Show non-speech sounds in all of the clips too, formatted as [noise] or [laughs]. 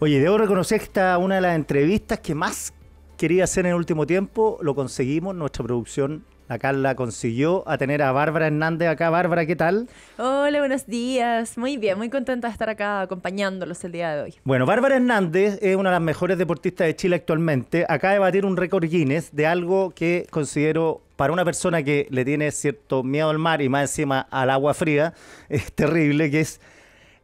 Oye, debo reconocer que esta una de las entrevistas que más quería hacer en el último tiempo. Lo conseguimos, nuestra producción la Carla consiguió a tener a Bárbara Hernández acá. Bárbara, ¿qué tal? Hola, buenos días. Muy bien, muy contenta de estar acá acompañándolos el día de hoy. Bueno, Bárbara Hernández es una de las mejores deportistas de Chile actualmente. Acaba de batir un récord Guinness de algo que considero para una persona que le tiene cierto miedo al mar y más encima al agua fría, es terrible, que es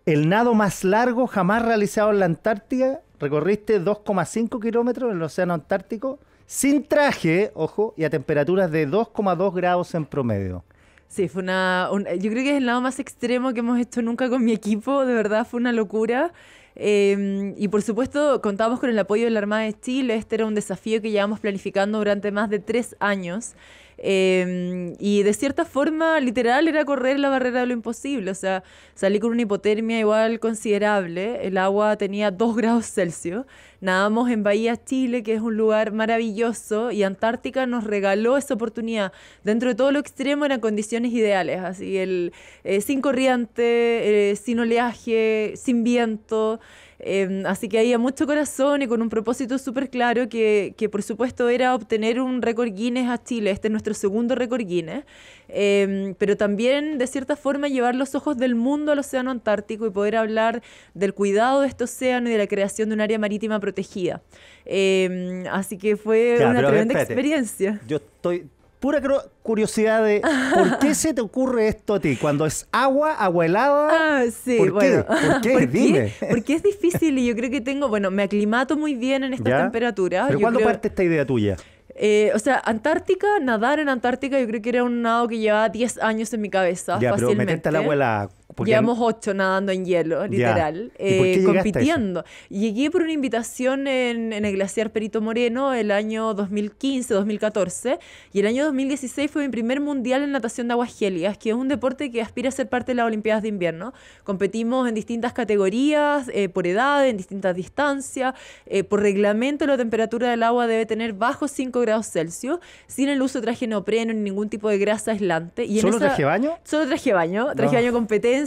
el nado más largo jamás realizado en la Antártida. Recorriste 2,5 kilómetros en el Océano Antártico sin traje, ojo, y a temperaturas de 2,2 grados en promedio. Sí, fue una, yo creo que es el nado más extremo que hemos hecho nunca con mi equipo, de verdad fue una locura. Em, y por supuesto contamos con el apoyo de la Armada de Chile, este era un desafío que llevamos planificando durante más de tres años. Em, y de cierta forma, literal, era correr la barrera de lo imposible. O sea, salí con una hipotermia igual considerable. El agua tenía 2 [laughs] grados Celsius. Nadamos en Bahía Chile, que es un lugar maravilloso, y Antártica nos regaló esa oportunidad. Dentro de todo lo extremo eran condiciones ideales, así el eh, sin corriente, eh, sin oleaje, sin viento. Em, así que había mucho corazón y con un propósito súper claro que, que, por supuesto era obtener un récord Guinness a Chile, este es nuestro segundo récord Guinness, em, pero también de cierta forma llevar los ojos del mundo al Océano Antártico y poder hablar del cuidado de este océano y de la creación de un área marítima protegida. Em, así que fue una tremenda experiencia. Yo estoy, pura curiosidad de por qué se te ocurre esto a ti cuando es agua, agua helada. Ah, sí, ¿por bueno. Qué? ¿Por qué? Porque es difícil y yo creo que tengo, bueno, me aclimato muy bien en estas temperaturas. ¿Pero cuándo parte esta idea tuya? Eh, o sea, Antártica, nadar en Antártica, yo creo que era un nado que llevaba 10 años en mi cabeza. Ya, fácilmente. pero meterte al agua Llevamos ocho nadando en hielo, literal, eh, compitiendo. Llegué por una invitación en, el glaciar Perito Moreno el año 2015-2014 y el año 2016 fue mi primer mundial en natación de aguas gélidas, que es un deporte que aspira a ser parte de las Olimpiadas de invierno. Competimos en distintas categorías, eh, por edad, en distintas distancias. Eh, por reglamento la temperatura del agua debe tener bajo 5 grados Celsius, sin el uso de traje neopreno ni ningún tipo de grasa aislante. Y ¿Solo traje baño? Solo traje baño, traje baño competencia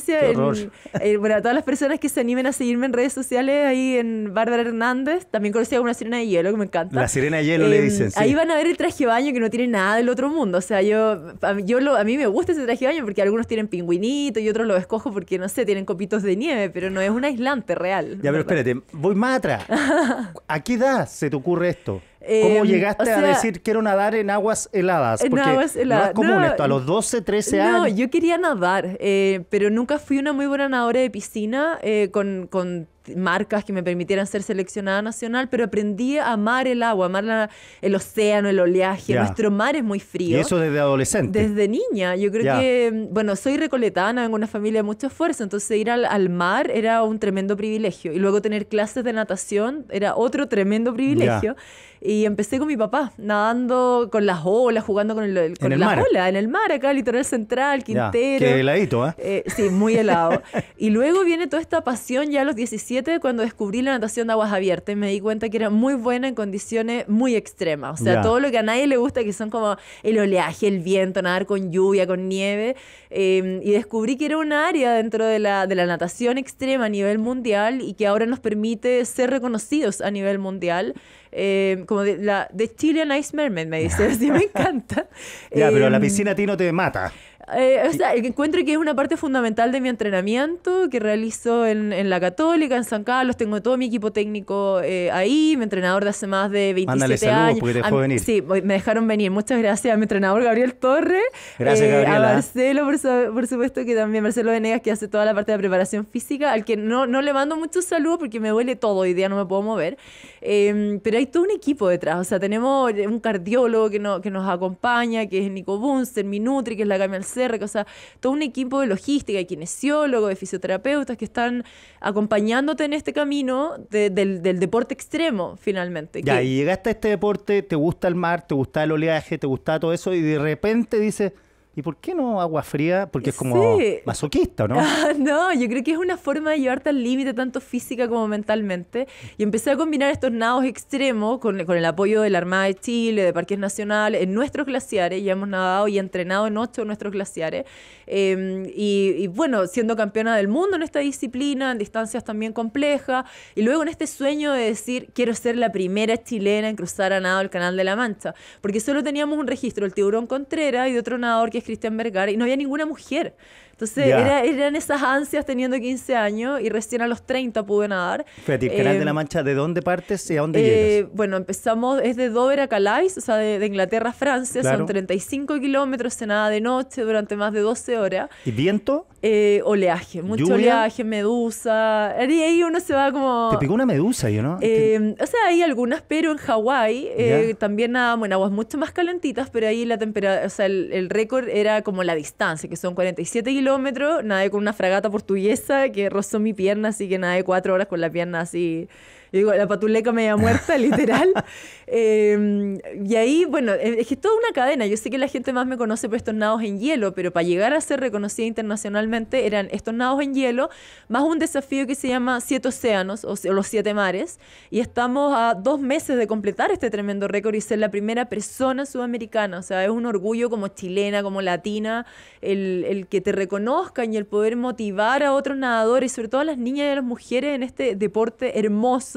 bueno, a todas las personas que se animen a seguirme en redes sociales, ahí en Bárbara Hernández, también conocía una sirena de hielo, que me encanta. La sirena de hielo le em, dicen. Ahí van a ver el traje de baño que no tiene nada del otro mundo. O sea, yo, yo lo, a mí me gusta ese traje de baño porque algunos tienen pingüinito y otros lo escojo porque, no sé, tienen copitos de nieve, pero no es un aislante real. Ya, pero espérate, voy más atrás. [laughs] ¿A qué edad se te ocurre esto? ¿Cómo em, llegaste a decir quiero nadar en aguas heladas? Porque en aguas heladas. no es común esto, a los 12, 13 años. No, yo quería nadar, eh, pero nunca fui una muy buena nadadora de piscina eh, con, marcas que me permitieran ser seleccionada nacional, pero aprendí a amar el agua, amar el océano, el oleaje. Nuestro mar es muy frío. Y eso desde adolescente. Desde niña. Yo creo que, bueno, soy recoletana, vengo de una familia de mucho esfuerzo, entonces ir al, mar era un tremendo privilegio. Y luego tener clases de natación era otro tremendo privilegio. Y empecé con mi papá, nadando con las olas, jugando con, el, con las olas, en el mar acá, litoral central, Quintero. qué heladito, ¿eh? eh sí, muy helado. [laughs] y luego viene toda esta pasión ya a los 17 cuando descubrí la natación de aguas abiertas y me di cuenta que era muy buena en condiciones muy extremas. O sea, todo lo que a nadie le gusta, que son como el oleaje, el viento, nadar con lluvia, con nieve. Em, y descubrí que era un área dentro de la, de la natación extrema a nivel mundial y que ahora nos permite ser reconocidos a nivel mundial. Eh, como de, la, de Chilean Ice Mermaid, me dice, [laughs] me encanta. ya, pero la em, piscina a ti no te mata. Eh, o sea, encuentro que es una parte fundamental de mi entrenamiento que realizo en, en la Católica, en San Carlos. Tengo todo mi equipo técnico eh, ahí, mi entrenador de hace más de 27 años. venir. Sí, me dejaron venir. Muchas gracias a mi entrenador Gabriel Torres. Gracias, gabriel eh, A Marcelo, por, supuesto, que también Marcelo Venegas, que hace toda la parte de preparación física, al que no, no le mando muchos saludos porque me duele todo. Hoy día no me puedo mover. Em, pero hay todo un equipo detrás. O sea, tenemos un cardiólogo que, no, que nos acompaña, que es Nico Bunster, mi Nutri, que es la camila o sea, todo un equipo de logística, de kinesiólogos, de fisioterapeutas que están acompañándote en este camino del, deporte extremo, finalmente. Ya, y llegaste a este deporte, te gusta el mar, te gusta el oleaje, te gusta todo eso, y de repente dices ¿Y por qué no agua fría? Porque es como masoquista, ¿no? [laughs] Ah, no, yo creo que es una forma de llevarte al límite, tanto física como mentalmente. Y empecé a combinar estos nados extremos con, con, el apoyo de la Armada de Chile, de Parques Nacionales, en nuestros glaciares. Ya hemos nadado y entrenado en ocho de nuestros glaciares. Em, y, y, bueno, siendo campeona del mundo en esta disciplina, en distancias también complejas. Y luego en este sueño de decir, quiero ser la primera chilena en cruzar a nado el Canal de la Mancha. Porque solo teníamos un registro, el tiburón Contreras y de otro nadador que es Cristian Vergara y no había ninguna mujer. Entonces eran esas ansias teniendo 15 años y recién a los 30 pude nadar. el Canal de la em, Mancha, ¿de dónde partes y a dónde eh, llegas? Bueno, empezamos, es de Dover a Calais, o sea, de, Inglaterra a Francia, son 35 kilómetros, se nada de noche durante más de 12 horas. ¿Y viento? Eh, oleaje, mucho oleaje, medusa. Y ahí uno se va como... Te picó una medusa, ¿yo no? Eh, o sea, hay algunas, pero en Hawái eh, también nada, en aguas mucho más calentitas, pero ahí la temperatura, o sea, el, el récord era como la distancia, que son 47 kilómetros kilómetros, nadé con una fragata portuguesa que rozó mi pierna, así que nadé cuatro horas con la pierna así digo, la patuleca media muerta, [laughs] literal. Em, y ahí, bueno, es que es toda una cadena. Yo sé que la gente más me conoce por estos nados en hielo, pero para llegar a ser reconocida internacionalmente eran estos nados en hielo, más un desafío que se llama Siete Océanos o, los Siete Mares. Y estamos a dos meses de completar este tremendo récord y ser la primera persona sudamericana. O sea, es un orgullo como chilena, como latina, el, el que te reconozcan y el poder motivar a otros nadadores, sobre todo a las niñas y a las mujeres en este deporte hermoso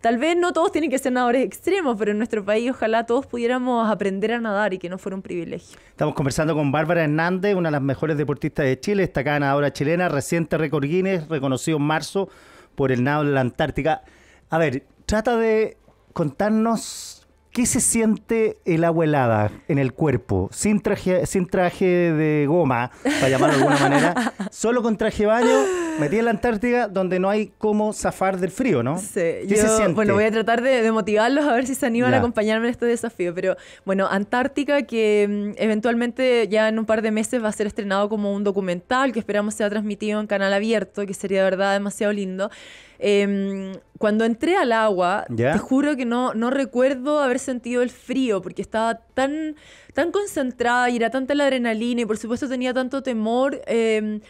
Tal vez no todos tienen que ser nadadores extremos, pero en nuestro país ojalá todos pudiéramos aprender a nadar y que no fuera un privilegio. Estamos conversando con Bárbara Hernández, una de las mejores deportistas de Chile, destacada nadadora chilena, reciente récord Guinness, reconocido en marzo por el nado de la Antártica. A ver, trata de contarnos ¿qué se siente el agua helada en el cuerpo? Sin traje, sin traje de goma, para llamarlo de alguna manera, [laughs] solo con traje de baño, metí en la Antártida donde no hay cómo zafar del frío, ¿no? Sí, ¿Qué yo, se siente? voy a tratar de, motivarlos a ver si se animan a acompañarme en este desafío. Pero bueno, Antártica, que mm, eventualmente ya en un par de meses va a ser estrenado como un documental que esperamos sea transmitido en canal abierto, que sería de verdad demasiado lindo. Em, cuando entré al agua, te juro que no, no recuerdo haber sentido el frío, porque estaba tan, tan concentrada y era tanta la adrenalina y por supuesto tenía tanto temor. Em,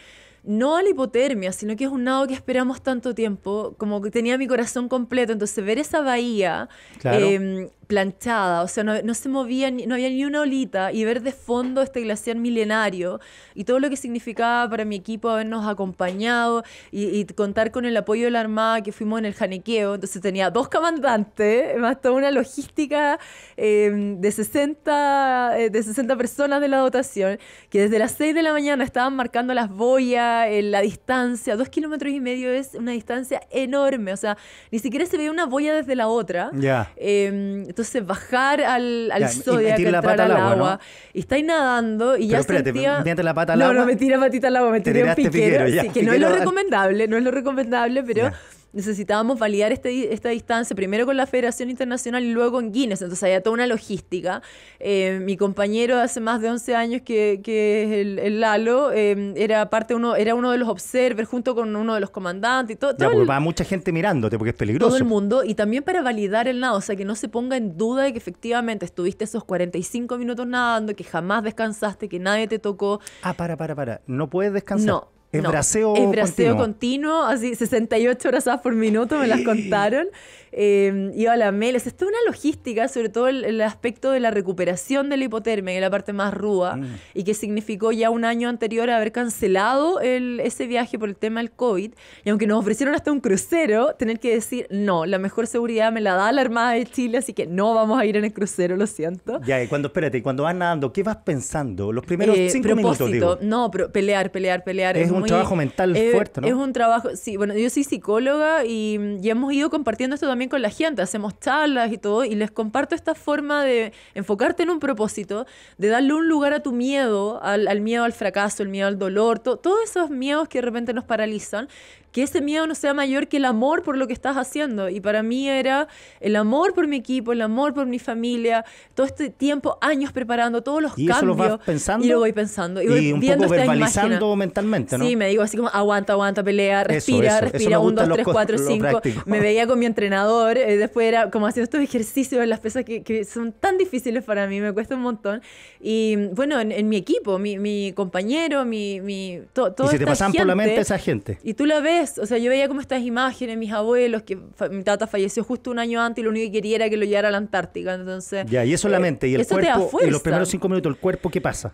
no a la hipotermia, sino que es un nado que esperamos tanto tiempo, como que tenía mi corazón completo, entonces ver esa bahía, em, planchada, o sea, no, se movía, no había ni una olita, y ver de fondo este glaciar milenario y todo lo que significaba para mi equipo habernos acompañado y, contar con el apoyo de la Armada que fuimos en el janequeo, entonces tenía dos comandantes, más toda una logística em, de, 60, eh, de 60 personas de la dotación, que desde las 6 de la mañana estaban marcando las boyas, la distancia, dos kilómetros y medio es una distancia enorme, o sea, ni siquiera se veía una boya desde la otra. Ya. entonces em, entonces bajar al, al zodiac, entrar al agua, agua y nadando y ya espérate, sentía... la pata al no, agua. No, no, me tira patita al agua, me tiré un piquero, que no es lo recomendable, no es lo recomendable, pero necesitábamos validar este esta distancia primero con la Federación Internacional y luego en Guinness. Entonces había toda una logística. Eh, mi compañero hace más de 11 años, que, es el, Lalo, eh, era parte uno, era uno de los observers junto con uno de los comandantes y todo. ya, porque va mucha gente mirándote porque es peligroso. Todo el mundo y también para validar el nado, o sea, que no se ponga en duda de que efectivamente estuviste esos 45 minutos nadando, que jamás descansaste, que nadie te tocó. Ah, para, para, para. No puedes descansar. No en braseo, continuo. así 68 horas por minuto me las contaron. Em, iba a la Mel, esto es una logística, sobre todo el, aspecto de la recuperación de la hipotermia, que es la parte más rúa, mm. y que significó ya un año anterior haber cancelado ese viaje por el tema del COVID. Y aunque nos ofrecieron hasta un crucero, tener que decir, no, la mejor seguridad me la da la Armada de Chile, así que no vamos a ir en el crucero, lo siento. Ya, y cuando, espérate, cuando vas nadando, ¿qué vas pensando? Los primeros eh, cinco minutos, No, pero pelear, pelear, pelear un trabajo mental es, fuerte, ¿no? Es un trabajo, sí, bueno, yo soy psicóloga y, hemos ido compartiendo esto también con la gente, hacemos charlas y todo, y les comparto esta forma de enfocarte en un propósito, de darle un lugar a tu miedo, al, miedo al fracaso, el miedo al dolor, todos esos miedos que de repente nos paralizan, que ese miedo no sea mayor que el amor por lo que estás haciendo. Y para mí era el amor por mi equipo, el amor por mi familia, todo este tiempo, años preparando todos los y cambios. Eso lo vas pensando, y lo voy pensando. Y, un poco verbalizando mentalmente, ¿no? Sí, me digo así como aguanta, aguanta, pelea, respira, respira, un, dos, tres, cuatro, cinco. Me veía con mi entrenador, eh, después era como haciendo estos ejercicios las pesas que, que, son tan difíciles para mí, me cuesta un montón. Y bueno, en, mi equipo, mi, mi compañero, mi, mi toda Y te pasan gente, por la mente esa gente. Y tú la ves o sea, yo veía como estas imágenes, mis abuelos, que mi tata falleció justo un año antes y lo único que quería era que lo llevara a la Antártica. Entonces. Ya, y eso es la eh, mente y el cuerpo. los primeros cinco minutos, ¿el cuerpo qué pasa?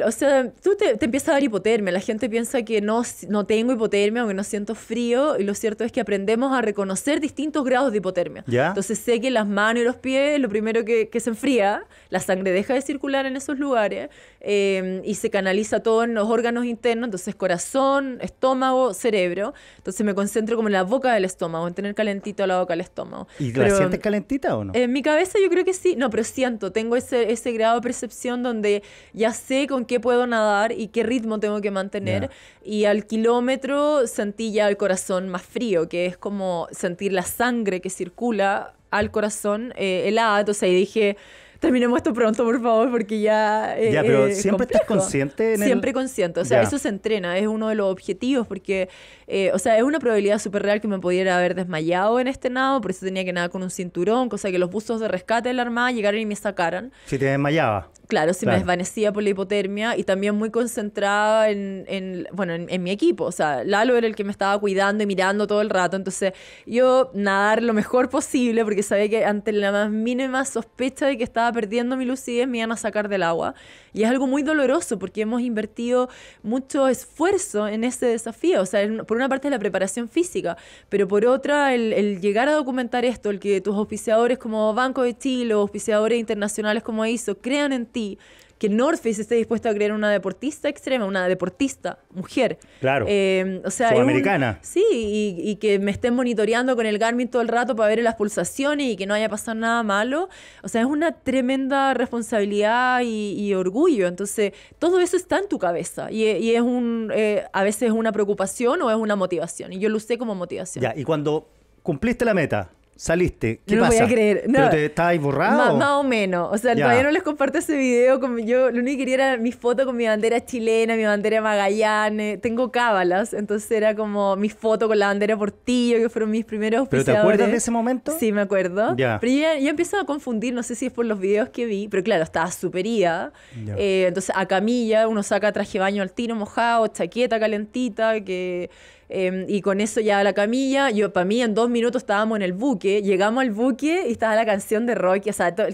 o sea, tú te, empiezas a dar hipotermia. La gente piensa que no, no tengo hipotermia, aunque no siento frío. Y lo cierto es que aprendemos a reconocer distintos grados de hipotermia. Entonces sé que las manos y los pies, lo primero que, se enfría, la sangre deja de circular en esos lugares eh, y se canaliza todo en los órganos internos. Entonces, corazón, estómago, cerebro. Entonces me concentro como en la boca del estómago, en tener calentito la boca del estómago. ¿Y la sientes calentita o no? Eh, en mi cabeza yo creo que sí. No, pero siento, tengo ese, ese grado de percepción donde ya sé con qué puedo nadar y qué ritmo tengo que mantener. Y al kilómetro sentí ya el corazón más frío, que es como sentir la sangre que circula al corazón helado o sea ahí dije terminemos esto pronto, por favor, porque ya... Eh, ya, pero eh, siempre estás consciente. siempre consciente, o sea, eso se entrena, es uno de los objetivos, porque, eh, o sea, es una probabilidad súper real que me pudiera haber desmayado en este nado, por eso tenía que nadar con un cinturón, cosa que los buzos de rescate de la Armada llegaron y me sacaran. Si te desmayaba. Claro, si me desvanecía por la hipotermia y también muy concentrada en, bueno, en, en, mi equipo. O sea, Lalo era el que me estaba cuidando y mirando todo el rato. Entonces, yo nadar lo mejor posible porque sabía que ante la más mínima sospecha de que estaba perdiendo mi lucidez, me iban a sacar del agua. Y es algo muy doloroso porque hemos invertido mucho esfuerzo en ese desafío. O sea, por una parte es la preparación física, pero por otra el, llegar a documentar esto, el que tus auspiciadores como Banco de Chile o auspiciadores internacionales como ISO crean en ti, que North Face esté dispuesto a creer una deportista extrema, una deportista, mujer. Claro. Eh, o sea, Sudamericana. sí, y, que me estén monitoreando con el Garmin todo el rato para ver las pulsaciones y que no haya pasado nada malo. O sea, es una tremenda responsabilidad y, orgullo. Entonces, todo eso está en tu cabeza y, es un, eh, a veces es una preocupación o es una motivación. Y yo lo usé como motivación. Ya, y cuando cumpliste la meta, saliste. ¿Qué no pasa? voy a creer. No. ¿Pero te estabas borrado? más o menos. O sea, el todavía no les comparto ese video. Con, yo lo único que quería era mi foto con mi bandera chilena, mi bandera Magallanes. Tengo cábalas, entonces era como mi foto con la bandera Portillo, que fueron mis primeros ¿Pero te acuerdas de ese momento? Sí, me acuerdo. Pero yo, he empiezo a confundir, no sé si es por los videos que vi, pero claro, estaba supería. Eh, entonces, a camilla, uno saca traje baño al tiro mojado, chaqueta calentita, que... Em, y con eso ya la camilla, yo para mí en dos minutos estábamos en el buque, llegamos al buque y estaba la canción de Rocky, o sea, toda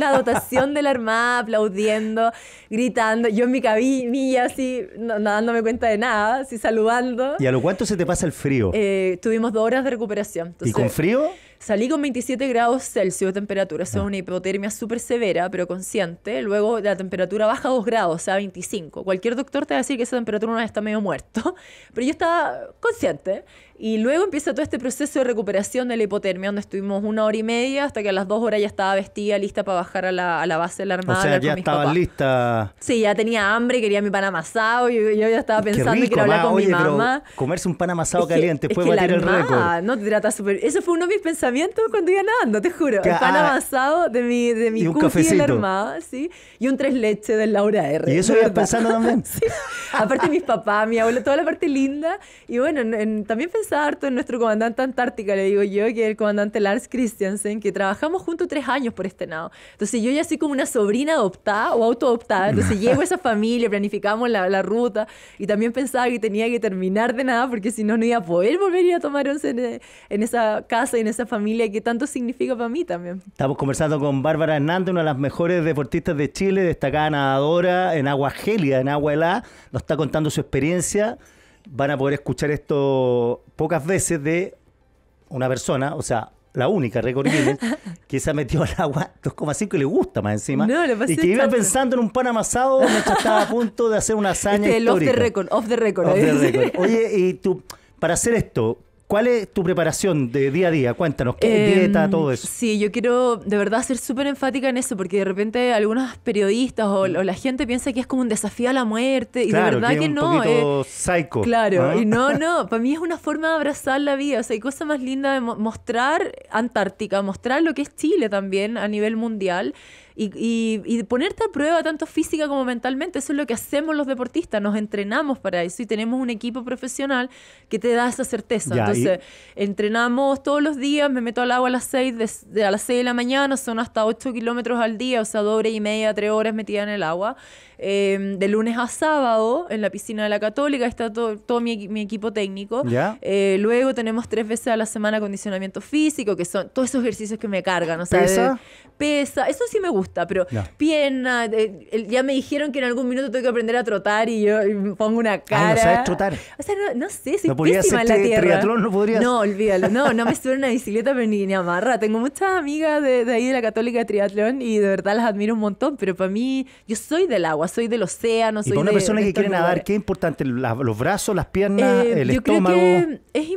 la dotación de la Armada aplaudiendo, gritando, yo en mi camilla así, no, dándome cuenta de nada, así saludando. ¿Y a lo cuánto se te pasa el frío? Eh, tuvimos dos horas de recuperación. ¿Y con frío? Salí con 27 grados Celsius de temperatura, eso es ah. una hipotermia súper severa, pero consciente. Luego la temperatura baja 2 grados, o sea, 25. Cualquier doctor te va a decir que esa temperatura una vez está medio muerto, [laughs] pero yo estaba consciente. Y luego empieza todo este proceso de recuperación de la hipotermia, donde estuvimos una hora y media hasta que a las dos horas ya estaba vestida, lista para bajar a la, base de la armada. O sea, ya estaba lista. Sí, ya tenía hambre, quería mi pan amasado, y yo ya estaba pensando que quería hablar con mi mamá. comerse un pan amasado caliente, después es que batir el No te trata súper. Eso fue uno de mis pensamientos cuando iba nadando, te juro. el pan ah, amasado de mi, de mi y de la armada, sí. Y un tres leche de Laura R. Y eso iba pensando también. [laughs] sí. Aparte mis papás, mi abuelo, toda la parte linda. Y bueno, también pensé harto en nuestro comandante Antártica, le digo yo, que es el comandante Lars Christiansen, que trabajamos juntos tres años por este nado. Entonces yo ya soy como una sobrina adoptada o autoadoptada. Entonces [laughs] llego a esa familia, planificamos la, ruta y también pensaba que tenía que terminar de nada porque si no, no iba a poder volver a ir a tomar once en, esa casa y en esa familia que tanto significa para mí también. Estamos conversando con Bárbara Hernández, una de las mejores deportistas de Chile, destacada nadadora en agua gelia, en agua helada. Nos está contando su experiencia van a poder escuchar esto pocas veces de una persona, o sea, la única récord [laughs] que se ha metido al agua 2,5 y le gusta más encima. y que iba pensando en un pan amasado mientras estaba a punto de hacer una este hazaña este, el the record, off the record. Off the ¿eh? record. [laughs] Oye, y tú, para hacer esto, ¿Cuál es tu preparación de día a día? Cuéntanos, ¿qué em, dieta, todo eso? Sí, yo quiero de verdad ser súper enfática en eso, porque de repente algunos periodistas o, mm. la gente piensa que es como un desafío a la muerte, y de verdad que, es un no. Eh, psycho, claro, ¿ah? y no, [laughs] no. Para mí es una forma de abrazar la vida. O sea, hay cosa más linda de mostrar Antártica, mostrar lo que es Chile también a nivel mundial y, ponerte a prueba tanto física como mentalmente. Eso es lo que hacemos los deportistas, nos entrenamos para eso y tenemos un equipo profesional que te da esa certeza. Entonces, entrenamos todos los días, me meto al agua a las 6 de, a las 6 de la mañana, son hasta 8 kilómetros al día, o sea, doble horas y media, tres horas metida en el agua. Em, de lunes a sábado, en la piscina de la Católica, está todo, mi, equipo técnico. Eh, luego tenemos tres veces a la semana acondicionamiento físico, que son todos esos ejercicios que me cargan. O sea, ¿Pesa? pesa. Eso sí me gusta pero pierna, eh, ya me dijeron que en algún minuto tengo que aprender a trotar y yo pongo una cara. no sabes trotar. O sea, no, sé, si no la Triatlón, no podrías. No, olvídalo. No, no me suena una bicicleta, pero ni, ni amarra. Tengo muchas amigas de, ahí de la Católica de Triatlón y de verdad las admiro un montón, pero para mí, yo soy del agua, soy del océano, y soy para una persona que quiere nadar, ¿qué importante? los brazos, las piernas, eh, el yo Creo que es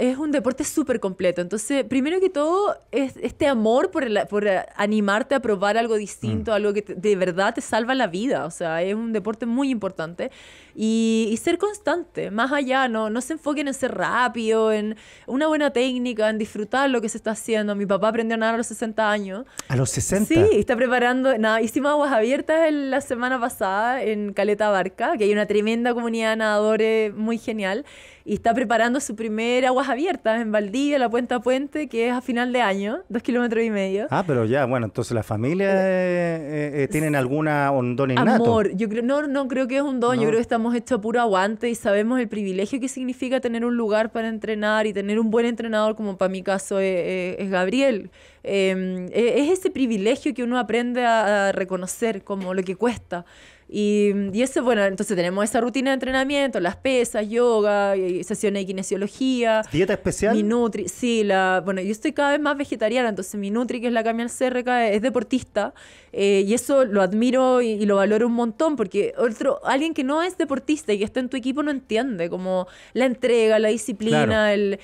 es un, deporte súper completo. Entonces, primero que todo, es este amor por, el, por animarte a probar algo distinto, mm. algo que de verdad te salva la vida. O sea, es un deporte muy importante y, ser constante, más allá, no, no se enfoquen en ser rápido, en una buena técnica, en disfrutar lo que se está haciendo. Mi papá aprendió a nadar a los 60 años. ¿A los 60? Sí, está preparando, nada, hicimos aguas abiertas la semana pasada en Caleta Barca, que hay una tremenda comunidad de nadadores muy genial, y está preparando su primera aguas abiertas en Valdivia, la Puente a Puente, que es a final de año, dos kilómetros y medio. Ah, pero ya, bueno, entonces la familia eh, eh, eh, tienen alguna un don innato. Amor, yo creo, no, no creo que es un don, yo creo que está Hemos hecho puro aguante y sabemos el privilegio que significa tener un lugar para entrenar y tener un buen entrenador, como para mi caso es, Gabriel. Em, e, es ese privilegio que uno aprende a, reconocer como lo que cuesta. Y, y, eso, bueno, entonces tenemos esa rutina de entrenamiento, las pesas, yoga, sesiones de kinesiología. ¿Dieta especial? Mi Nutri, sí, la, bueno, yo estoy cada vez más vegetariana, entonces mi Nutri, que es la camión CRK, es deportista. Eh, y eso lo admiro y, lo valoro un montón, porque otro, alguien que no es deportista y que está en tu equipo no entiende como la entrega, la disciplina, em,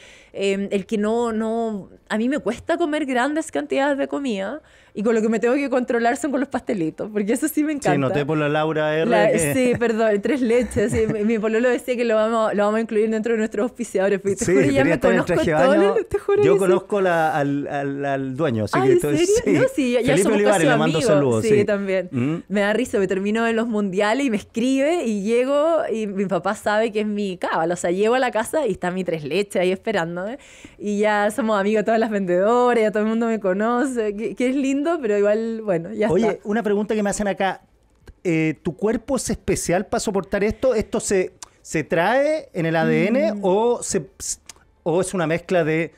el, que no, no... A mí me cuesta comer grandes cantidades de comida y con lo que me tengo que controlar son con los pastelitos, porque eso sí me encanta. Sí, noté por la Laura R. [laughs] Sí, perdón, tres leches. mi, pololo decía que lo vamos, lo vamos a incluir dentro de nuestros auspiciadores. Te juro, ya me conozco Yo conozco al, al, al, dueño. Así ah, que ¿en serio? Sí. ya, Felipe sí, también. Mm. Me da risa, me termino en los mundiales y me escribe y llego y mi papá sabe que es mi cábala. O sea, llego a la casa y está mi tres leches ahí esperándome. Y ya somos amigos todas las vendedoras, ya todo el mundo me conoce, que, es lindo, pero igual, bueno, ya Oye, una pregunta que me hacen acá. Eh, ¿Tu cuerpo es especial para soportar esto? ¿Esto se, se trae en el ADN mm. o, se, o es una mezcla de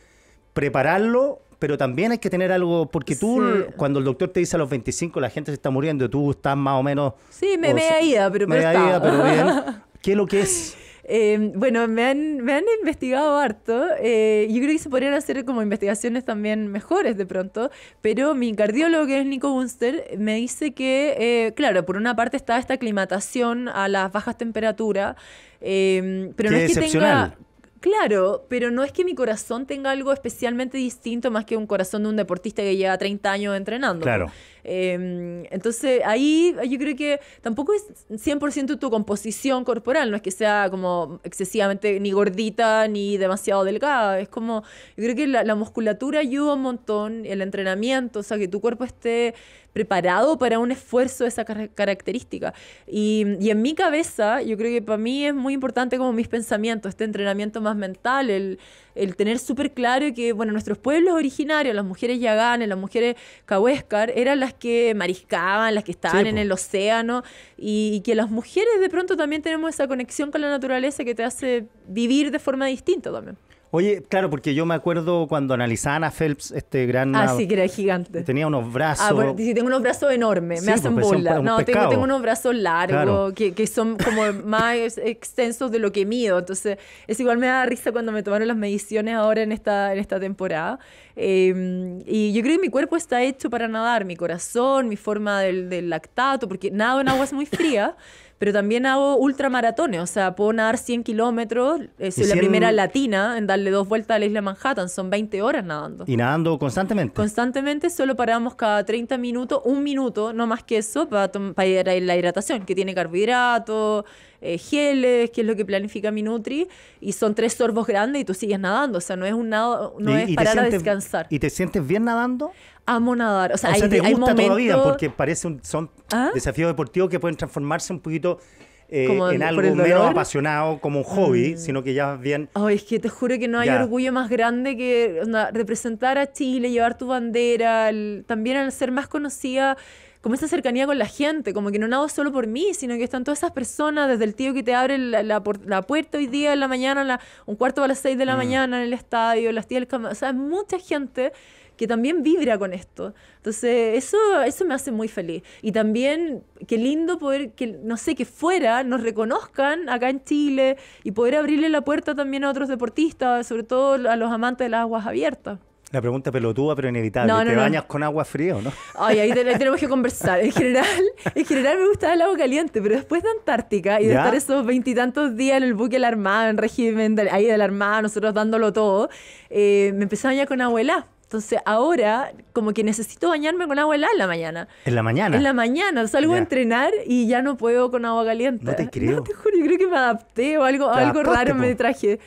prepararlo pero también hay que tener algo, porque tú, cuando el doctor te dice a los 25 la gente se está muriendo, tú estás más o menos... Sí, me, me ida, pero, me ida, pero bien. [laughs] ¿Qué es lo que es? Eh, bueno, me han, me han, investigado harto. Eh, yo creo que se podrían hacer como investigaciones también mejores de pronto. Pero mi cardiólogo, que es Nico Gunster, me dice que, eh, claro, por una parte está esta aclimatación a las bajas temperaturas. pero no es que tenga Claro, pero no es que mi corazón tenga algo especialmente distinto más que un corazón de un deportista que lleva 30 años entrenando. Claro. Em, entonces ahí yo creo que tampoco es 100% tu composición corporal, no es que sea como excesivamente ni gordita ni demasiado delgada, es como, yo creo que la, musculatura ayuda un montón, el entrenamiento, o sea, que tu cuerpo esté preparado para un esfuerzo de esa característica. Y, y, en mi cabeza, yo creo que para mí es muy importante como mis pensamientos, este entrenamiento más mental, el, el tener súper claro que, bueno, nuestros pueblos originarios, las mujeres yaganes, las mujeres cahuéscar, eran las que mariscaban, las que estaban en el océano, y, que las mujeres de pronto también tenemos esa conexión con la naturaleza que te hace vivir de forma distinta también. Oye, claro, porque yo me acuerdo cuando analizaban a Phelps, este gran. Ah, sí, que era gigante. Tenía unos ah, brazos. Ah, bueno, sí, tengo unos brazos enormes, me hacen pues, bolas. no, tengo, unos brazos largos, que, que, son como [laughs] más extensos de lo que mido. Entonces, es igual me da risa cuando me tomaron las mediciones ahora en esta, en esta temporada. Em, y yo creo que mi cuerpo está hecho para nadar, mi corazón, mi forma del, del lactato, porque nado en aguas muy frías. [laughs] pero también hago ultramaratones, o sea, puedo nadar 100 kilómetros, eh, soy la primera latina en darle dos vueltas a la isla Manhattan, son 20 horas nadando. ¿Y nadando constantemente? Constantemente, solo paramos cada 30 minutos, un minuto, no más que eso, para, para la hidratación, que tiene carbohidratos eh, geles, que es lo que planifica mi Nutri, y son tres sorbos grandes y tú sigues nadando. O sea, no es un nada no es para descansar. ¿Y te sientes bien nadando? Amo nadar. O sea, o te gusta todavía porque parece un, son ¿Ah? desafíos deportivos que pueden transformarse un poquito eh, en algo menos apasionado como un hobby, mm. sino que ya bien. ay es que te juro que no hay orgullo más grande que representar a Chile, llevar tu bandera, también al ser más conocida como esa cercanía con la gente, como que no nado solo por mí, sino que están todas esas personas, desde el tío que te abre la, puerta hoy día en la mañana, un cuarto a las seis de la mm. mañana en el estadio, las tías del cama, o sea, mucha gente que también vibra con esto. Entonces, eso, eso me hace muy feliz. Y también, qué lindo poder, que no sé, que fuera, nos reconozcan acá en Chile y poder abrirle la puerta también a otros deportistas, sobre todo a los amantes de las aguas abiertas. La pregunta pelotuda, pero inevitable. ¿Te bañas con agua fría o no? [laughs] Ay, ahí, tenemos que conversar. En general, en general me gusta el agua caliente, pero después de Antártica y de estar esos veintitantos días en el buque de la Armada, en régimen de, ahí de la Armada, nosotros dándolo todo, eh, me empecé a bañar con abuela. Entonces ahora como que necesito bañarme con agua helada en la mañana. ¿En la mañana? En la mañana. Salgo a entrenar y ya no puedo con agua caliente. No te ah, creo. No te juro, yo creo que me adapté o algo, algo raro me traje.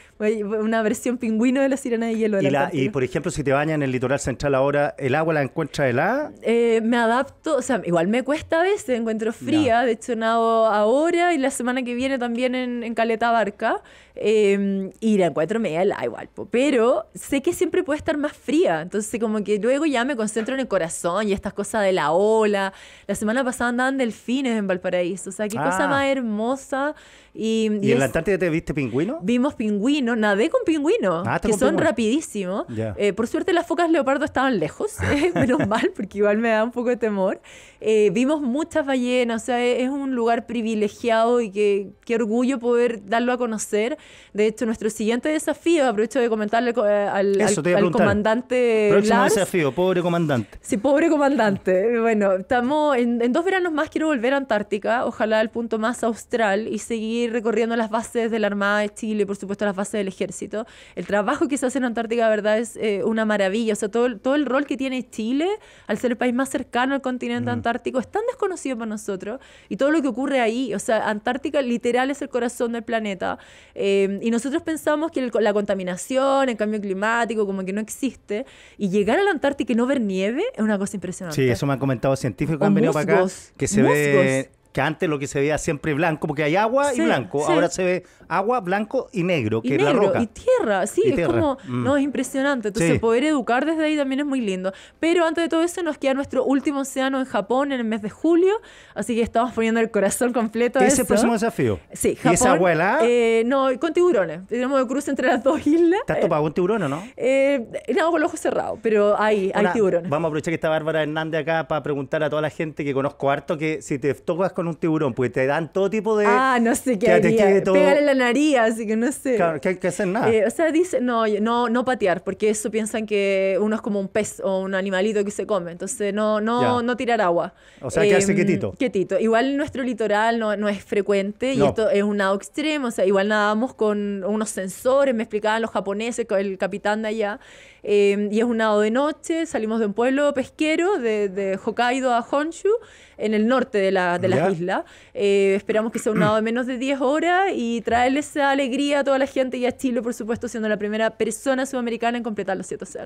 Una versión pingüino de la sirena de hielo. De ¿Y, por ejemplo, si te bañas en el litoral central ahora, ¿el agua la encuentra helada? Eh, me adapto, o sea, igual me cuesta a veces, encuentro fría. De hecho, nado ahora y la semana que viene también en, Caleta Barca. Eh, y la encuentro media helada igual. Pero sé que siempre puede estar más fría. Entonces, como que luego ya me concentro en el corazón y estas cosas de la ola. La semana pasada andaban delfines en Valparaíso. O sea, qué cosa ah. más hermosa. ¿Y, en la Antártida te viste pingüino? Vimos pingüino, nadé con pingüino, ah, que son rapidísimos. Eh, por suerte, las focas leopardo estaban lejos, [laughs] eh, menos mal, porque igual me da un poco de temor. Eh, vimos muchas ballenas, o sea, e-, es un lugar privilegiado y que qué orgullo poder darlo a conocer. De hecho, nuestro siguiente desafío, aprovecho de comentarle al, al comandante Próximo desafío, pobre comandante. Sí, pobre comandante. Bueno, estamos en, dos veranos más quiero volver a Antártica, ojalá al punto más austral y seguir recorriendo las bases de la Armada de Chile, por supuesto las bases del Ejército. El trabajo que se hace en Antártica, verdad, es eh, una maravilla. O sea, todo, todo el rol que tiene Chile, al ser el país más cercano al continente mm. antártico, es tan desconocido para nosotros y todo lo que ocurre ahí. O sea, Antártica literal es el corazón del planeta eh, y nosotros pensamos que la contaminación, el cambio climático, como que no existe. Y llegar a la Antártica y no ver nieve es una cosa impresionante. Sí, eso me han comentado científicos que han venido para acá. Que se ve que antes lo que se veía siempre blanco, porque hay agua y blanco, ahora se ve agua, blanco y negro, que es la roca. Y tierra, sí, es como, mm. no, es impresionante. Entonces, poder educar desde ahí también es muy lindo. Pero antes de todo eso, nos queda nuestro último océano en Japón en el mes de julio, así que estamos poniendo el corazón completo a ¿Ese próximo desafío? Sí, Japón. ¿Y esa abuela? Eh, no, con tiburones. Tenemos de cruce entre las dos islas. ¿Te has topado con tiburón o no? Eh, no, con los ojos cerrados, pero hay, hay tiburones. Vamos a aprovechar que está Bárbara Hernández acá para preguntar a toda la gente que conozco harto que si te tocas con un tiburón, porque te dan todo tipo de... Ah, no sé qué que haría. en la nariz, así que no sé. Claro, que hay que hacer nada. Eh, o sea, dice, no, no, no patear, porque eso piensan que uno es como un pez o un animalito que se come, entonces no, no, no tirar agua. O sea, que em, quietito. Quietito. Igual nuestro litoral no, es frecuente y esto es un lado extremo, o sea, igual nadamos con unos sensores, me explicaban los japoneses, el capitán de allá, Em, y es un nado de noche, salimos de un pueblo pesquero, de, Hokkaido a Honshu, en el norte de la, isla. Eh, esperamos que sea un nado de menos de 10 horas y traerle esa alegría a toda la gente y a Chile, por supuesto, siendo la primera persona sudamericana en completar los siete océanos.